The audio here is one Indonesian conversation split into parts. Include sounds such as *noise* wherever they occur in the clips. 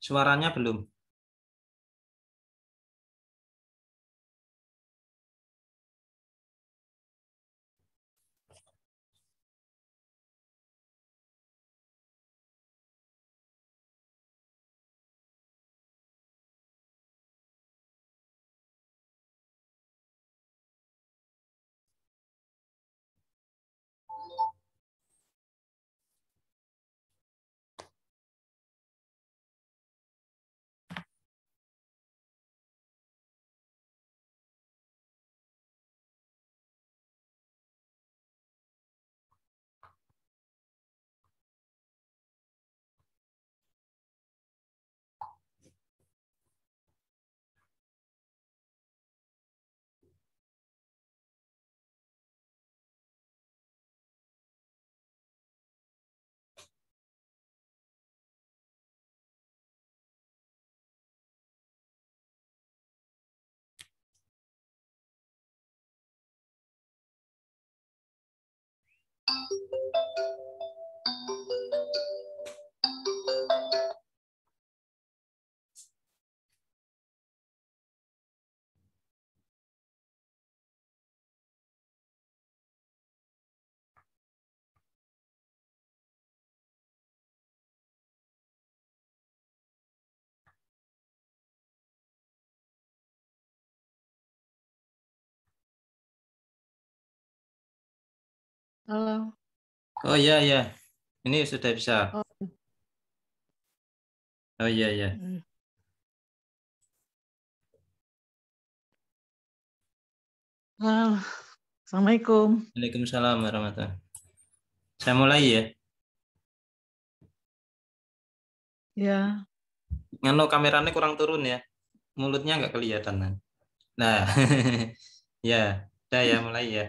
Suaranya belum. Thank you. Halo. Oh iya iya. Ini sudah bisa. Oh, oh iya iya. Hmm. Halo. Assalamualaikum. Waalaikumsalam warahmatullahi. Saya mulai ya. Ya. Ngano kameranya kurang turun ya. Mulutnya nggak kelihatan. Nah. *laughs* ya, udah ya mulai ya.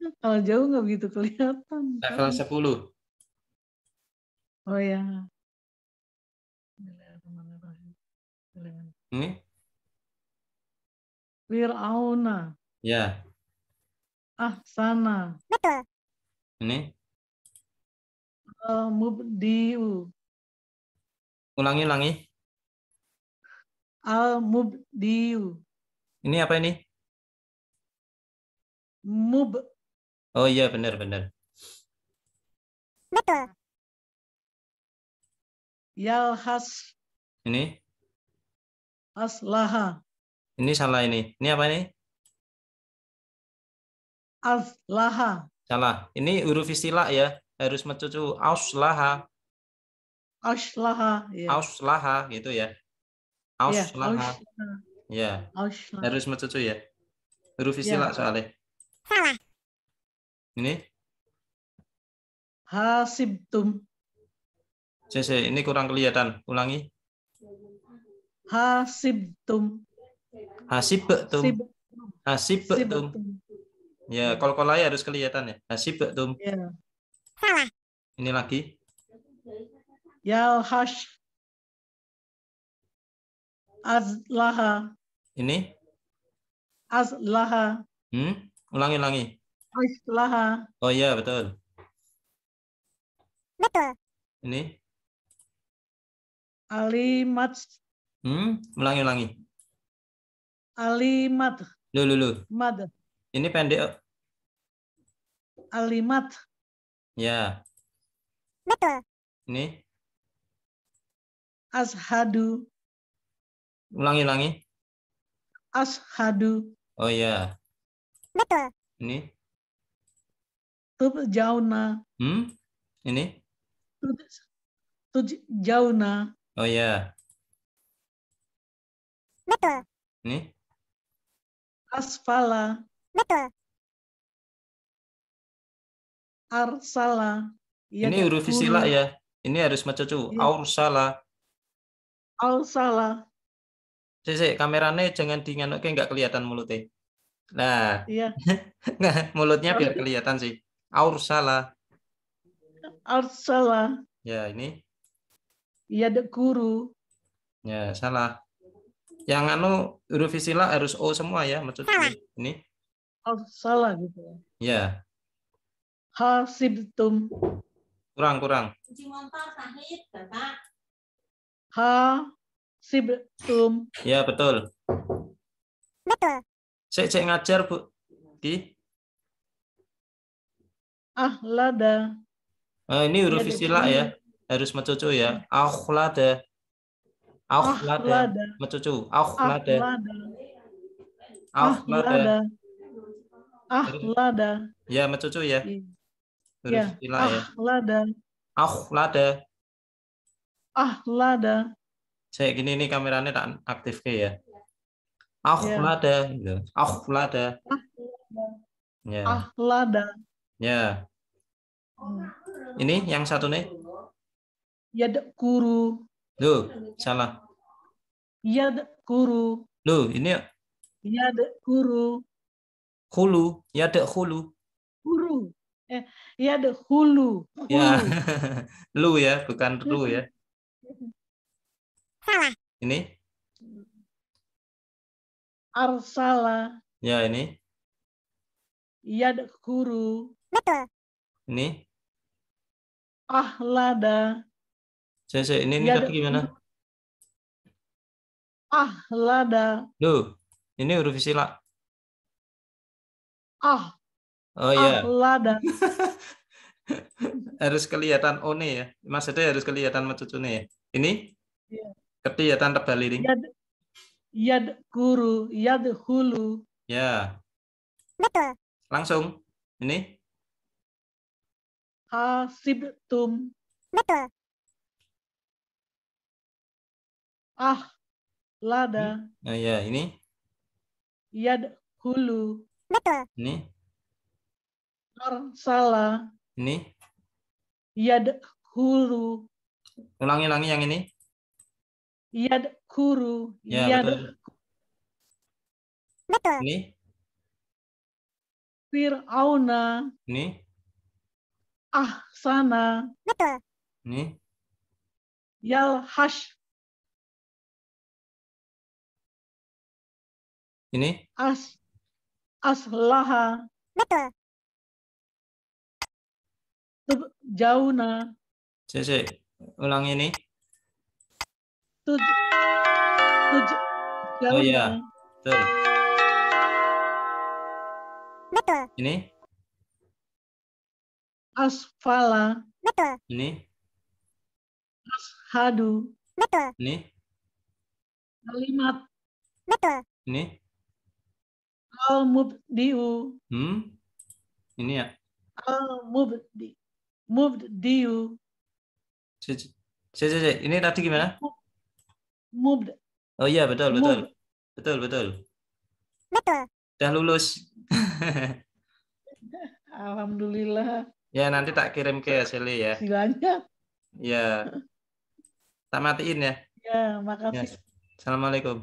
Kalau jauh nggak begitu kelihatan. Level sepuluh. Oh ya. Ini? Fir'auna. Ya. Ah, sana. Betul. Ini? Uh, mubdiu. Ulangi, ulangi. Al-mubdiu. Ini apa ini? Mub Oh iya benar-benar. Betul. Yalhas. Ini? Aslaha. Ini salah ini. Ini apa ini? Aslaha. Salah. Ini huruf istilah ya. Harus mencucu auslaha. Auslaha. Ya. Auslaha gitu ya. Auslaha. Ya. ya. Harus mencucu ya. Huruf iya. istilah ya. soalnya. Salah. Ini? Hasibtum. CC, ini kurang kelihatan. Ulangi. Hasibtum. Hasibtum. Hasibtum. Ya, kalau kol-kolai harus kelihatan ya. Hasibtum. Ya. Salah. Ini lagi. Ya hash. Azlaha. Ini? Azlaha. Hmm? Ulangi, ulangi. Oh, Islaha. Oh iya, betul. Betul. Ini? Alimat. Hmm, ulangi ulangi. Alimat. Lu lu lu. Mad. Ini pendek. Oh. Alimat. Ya. Betul. Ini? Ashadu. Ulangi ulangi. Ashadu. Oh iya. Betul. Ini? तुम जाओ hmm? ini tu, jauh na oh ya betul ini asfala betul arsala ya ini kan? huruf istilah ya ini harus baca cu ya. Arsala. aursala Sisi, kameranya jangan Oke, nggak kelihatan mulutnya. Nah, iya. *laughs* mulutnya biar kelihatan sih. Aursala. Aursala. Ya, ini. Ya, guru. Ya, salah. Yang anu huruf istilah harus O semua ya maksudnya ini. Aursala gitu ya. Ya. Hasibtum. Kurang, kurang. Ha sibtum. Ya, betul. Betul. Saya cek ngajar, Bu. Di ahlada. Nah, ini huruf istilah ya. Harus mencucu ya. Ahlada. Ahlada. Mencucu. Ahlada. Ahlada. Ahlada. Ya, mencucu ya. Huruf ya. istilah ya. Akhlada. Akhlada. Akhlada. Saya gini nih kameranya tak aktif ke ya. Ahlada. Ahlada. Ahlada. Ya. Akhlada. Ya. Ini yang satu nih. Yadkuru. Duh, salah. Yadkuru. Duh, ini ya? Yadkuru. Hulu, yadkhulu. Hulu. Eh, yadkhulu. Ya. *laughs* lu ya, bukan lu ya. Salah. Ini? Arsala. Ya, ini. Yadkhuru. Betul. Ini? Ahlada. Saya, saya ini, ini ya, kaki gimana? Ahlada. Duh, ini huruf sila. Ah. Oh iya. Ahlada. *laughs* harus kelihatan one ya. Maksudnya harus kelihatan macucune ya. Ini? Iya. Kelihatan tebal ini. Yad, yad guru, yad hulu. Ya. Betul. Langsung. Ini? hasibtum. Betul. Ah, lada. Nah, ya, ini. Yad hulu. Betul. Ini. Arsala. Ini. Yad hulu. Ulangi, ulangi yang ini. Yad kuru. Ya, yad betul. betul. Ini. Fir'auna. Ini ahsana. Betul. Nih. hash Ini? As aslaha. Betul. Jauna. na cek. Ulang ini. Tuj, tuj, jauna. Oh iya, betul. Betul. Ini? asfala. Betul. Ini. Ashadu. Betul. Ini. Kalimat. Betul. Ini. Al-mubdiu. Hmm. Ini ya. Al-mubdi. Mubdiu. cc cc Ini tadi gimana? Mubd. Oh iya, betul, betul. Mubd. Betul, betul. Betul. Dah lulus. *laughs* Alhamdulillah. Ya nanti tak kirim ke iya. Sele ya. Silanya. Ya. Tak matiin ya. Ya, makasih. Ya. Assalamualaikum.